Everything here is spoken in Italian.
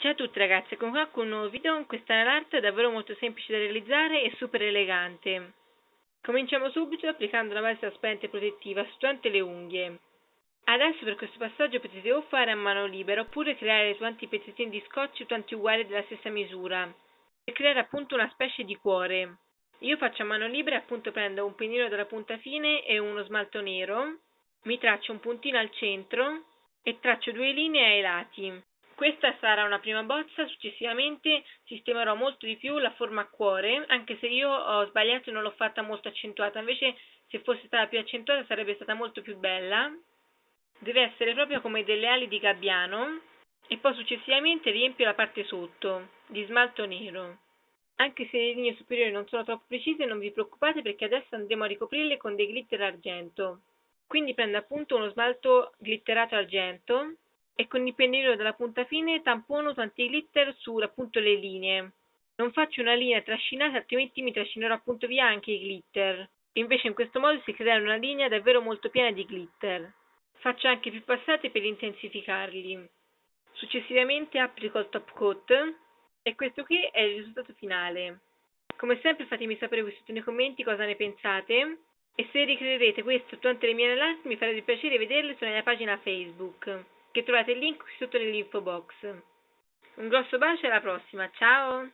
Ciao a tutti ragazzi, ecco qua con un nuovo video, questa nail art è davvero molto semplice da realizzare e super elegante. Cominciamo subito applicando la trasparente e protettiva su tutte le unghie. Adesso per questo passaggio potete o fare a mano libera oppure creare tanti pezzettini di scotch tutti uguali della stessa misura, per creare appunto una specie di cuore. Io faccio a mano libera e appunto prendo un pennino dalla punta fine e uno smalto nero, mi traccio un puntino al centro e traccio due linee ai lati. Questa sarà una prima bozza, successivamente sistemerò molto di più la forma a cuore, anche se io ho sbagliato e non l'ho fatta molto accentuata, invece se fosse stata più accentuata sarebbe stata molto più bella. Deve essere proprio come delle ali di gabbiano e poi successivamente riempio la parte sotto di smalto nero. Anche se le linee superiori non sono troppo precise non vi preoccupate perché adesso andremo a ricoprirle con dei glitter argento. Quindi prendo appunto uno smalto glitterato argento e con il pennello dalla punta fine tampono tanti glitter su appunto le linee. Non faccio una linea trascinata altrimenti mi trascinerò appunto via anche i glitter. Invece in questo modo si crea una linea davvero molto piena di glitter. Faccio anche più passate per intensificarli. Successivamente applico il top coat e questo qui è il risultato finale. Come sempre fatemi sapere qui sotto nei commenti cosa ne pensate e se ricreerete questo durante le mie analisi mi farebbe piacere vederle sulla mia pagina Facebook che trovate il link qui sotto nell'info box. Un grosso bacio e alla prossima, ciao!